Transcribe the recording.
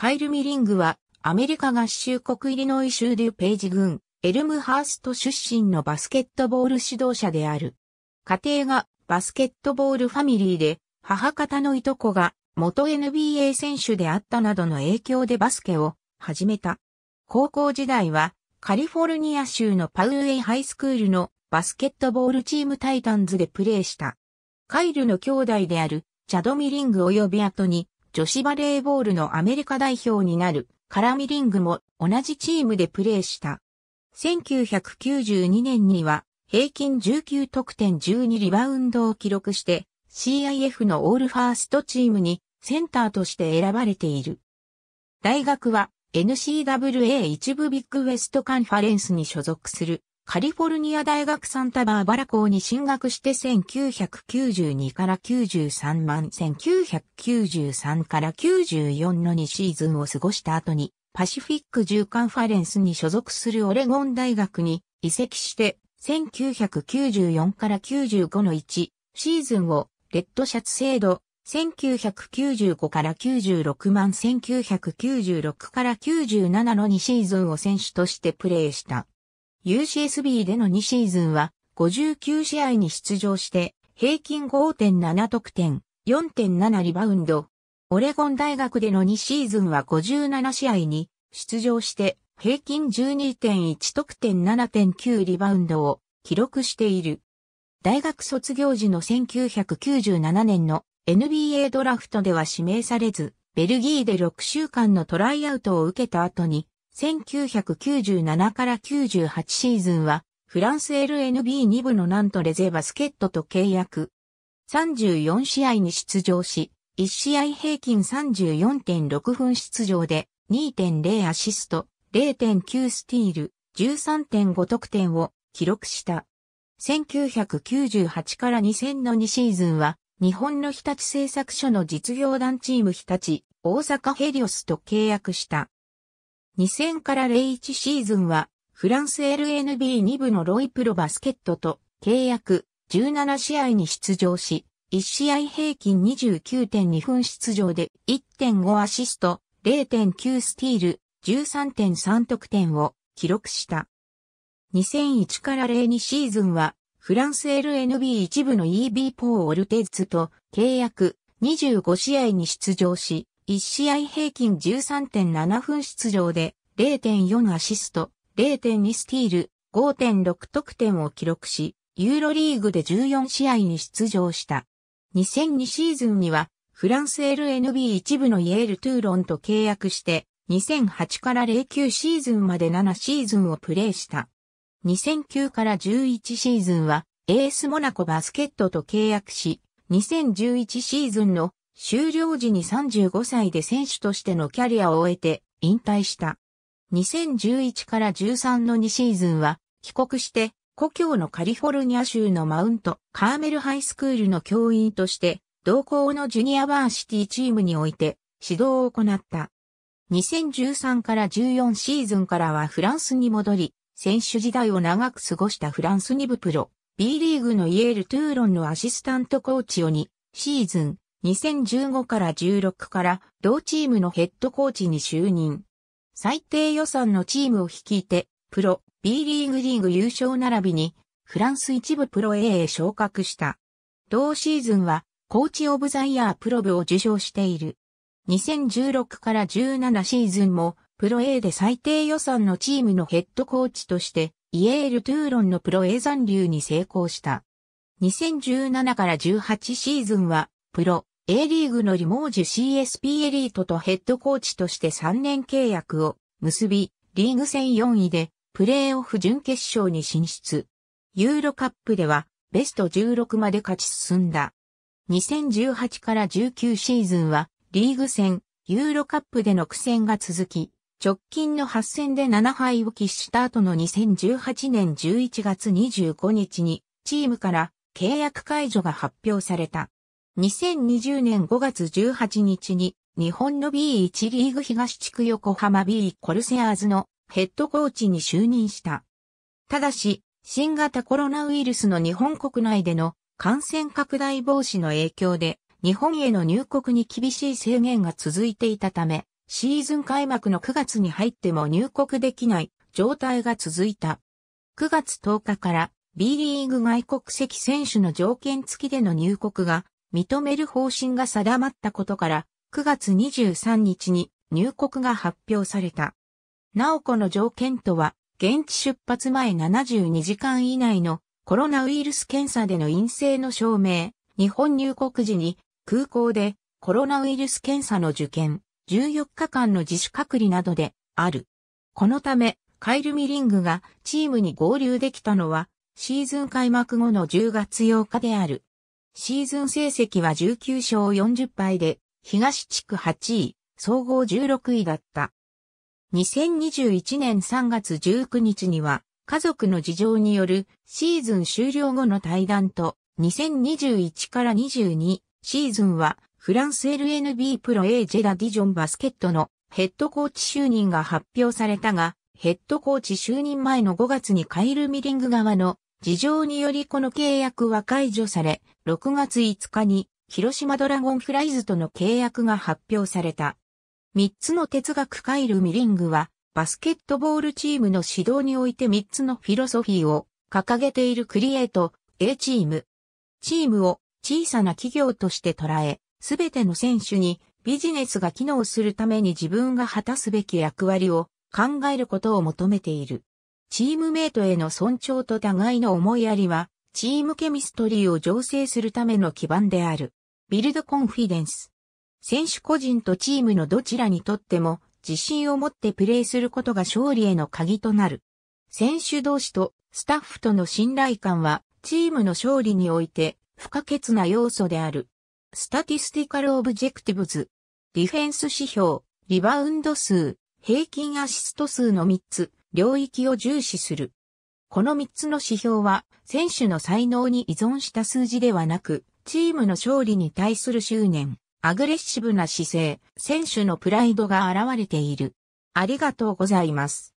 カイル・ミリングは、アメリカ合衆国イリノイ州デュページ郡、エルムハースト出身のバスケットボール指導者である。家庭がバスケットボールファミリーで、母方のいとこが元 NBA 選手であったなどの影響でバスケを始めた。高校時代はカリフォルニア州のパウエイハイスクールのバスケットボールチームタイタンズでプレーした。カイルの兄弟であるチャドミリング及び後に女子バレーボールのアメリカ代表になるカラミリングも同じチームでプレーした。1992年には平均19得点12リバウンドを記録して CIF のオールファーストチームにセンターとして選ばれている。大学は n c w a 一部ビッグウェストカンファレンスに所属するカリフォルニア大学サンタバーバラ校に進学して1992から93万1993から94の2シーズンを過ごした後にパシフィック重0カンファレンスに所属するオレゴン大学に移籍して1994から95の1シーズンをレッドシャツ制度1995から96万1996から97の2シーズンを選手としてプレーした。UCSB での2シーズンは59試合に出場して平均5.7得点、4.7リバウンド。オレゴン大学での2シーズンは57試合に出場して平均12.1得点7.9リバウンドを記録している。大学卒業時の1997年の NBA ドラフトでは指名されず、ベルギーで6週間のトライアウトを受けた後に1997から98シーズンは、フランス LNB2 部のナントレゼバスケットと契約。34試合に出場し、1試合平均34.6分出場で、2.0アシスト、0.9スティール、13.5得点を記録した。1998から2000の2シーズンは、日本の日立製作所の実業団チーム日立、大阪ヘリオスと契約した。2000から01シーズンは、フランス LNB2 部のロイプロバスケットと契約17試合に出場し、1試合平均29.2分出場で1.5アシスト、0.9スティール、13.3得点を記録した。2001から02シーズンは、フランス LNB 一部の EB4 オルテッズと契約25試合に出場し、1試合平均13.7分出場で0.4アシスト、0.2スティール、5.6得点を記録し、ユーロリーグで14試合に出場した。2002シーズンには、フランス LNB 一部のイエール・トゥーロンと契約して、2008から09シーズンまで7シーズンをプレーした。2009から11シーズンは、エースモナコバスケットと契約し、2011シーズンの終了時に35歳で選手としてのキャリアを終えて引退した。2011から13の2シーズンは帰国して故郷のカリフォルニア州のマウントカーメルハイスクールの教員として同校のジュニアバーシティチームにおいて指導を行った。2013から14シーズンからはフランスに戻り、選手時代を長く過ごしたフランス2部プロ、B リーグのイエール・トゥーロンのアシスタントコーチを2シーズン、2015から16から同チームのヘッドコーチに就任。最低予算のチームを率いて、プロ B リーグリーグ優勝並びに、フランス一部プロ A へ昇格した。同シーズンは、コーチオブザイヤープロ部を受賞している。2016から17シーズンも、プロ A で最低予算のチームのヘッドコーチとして、イエール・トゥーロンのプロ A 残留に成功した。2017から18シーズンは、プロ A リーグのリモージュ CSP エリートとヘッドコーチとして3年契約を結び、リーグ戦4位でプレーオフ準決勝に進出。ユーロカップではベスト16まで勝ち進んだ。2018から19シーズンはリーグ戦、ユーロカップでの苦戦が続き、直近の8戦で7敗を喫した後の2018年11月25日にチームから契約解除が発表された。2020年5月18日に日本の B1 リーグ東地区横浜 B コルセアーズのヘッドコーチに就任した。ただし、新型コロナウイルスの日本国内での感染拡大防止の影響で日本への入国に厳しい制限が続いていたため、シーズン開幕の9月に入っても入国できない状態が続いた。9月10日から B リーグ外国籍選手の条件付きでの入国が認める方針が定まったことから、9月23日に入国が発表された。なおこの条件とは、現地出発前72時間以内のコロナウイルス検査での陰性の証明、日本入国時に空港でコロナウイルス検査の受験、14日間の自主隔離などである。このため、カイル・ミリングがチームに合流できたのは、シーズン開幕後の10月8日である。シーズン成績は19勝40敗で、東地区8位、総合16位だった。2021年3月19日には、家族の事情によるシーズン終了後の対談と、2021から22シーズンは、フランス LNB プロ A ジェラディジョンバスケットのヘッドコーチ就任が発表されたが、ヘッドコーチ就任前の5月にカイル・ミリング側の事情によりこの契約は解除され、6月5日に広島ドラゴンフライズとの契約が発表された。3つの哲学カイル・ミリングは、バスケットボールチームの指導において3つのフィロソフィーを掲げているクリエイト、A チーム。チームを小さな企業として捉え、すべての選手にビジネスが機能するために自分が果たすべき役割を考えることを求めている。チームメイトへの尊重と互いの思いやりは、チームケミストリーを醸成するための基盤である。ビルドコンフィデンス。選手個人とチームのどちらにとっても自信を持ってプレーすることが勝利への鍵となる。選手同士とスタッフとの信頼感はチームの勝利において不可欠な要素である。スタティスティカルオブジェクティブズ。ディフェンス指標、リバウンド数、平均アシスト数の3つ、領域を重視する。この3つの指標は、選手の才能に依存した数字ではなく、チームの勝利に対する執念、アグレッシブな姿勢、選手のプライドが現れている。ありがとうございます。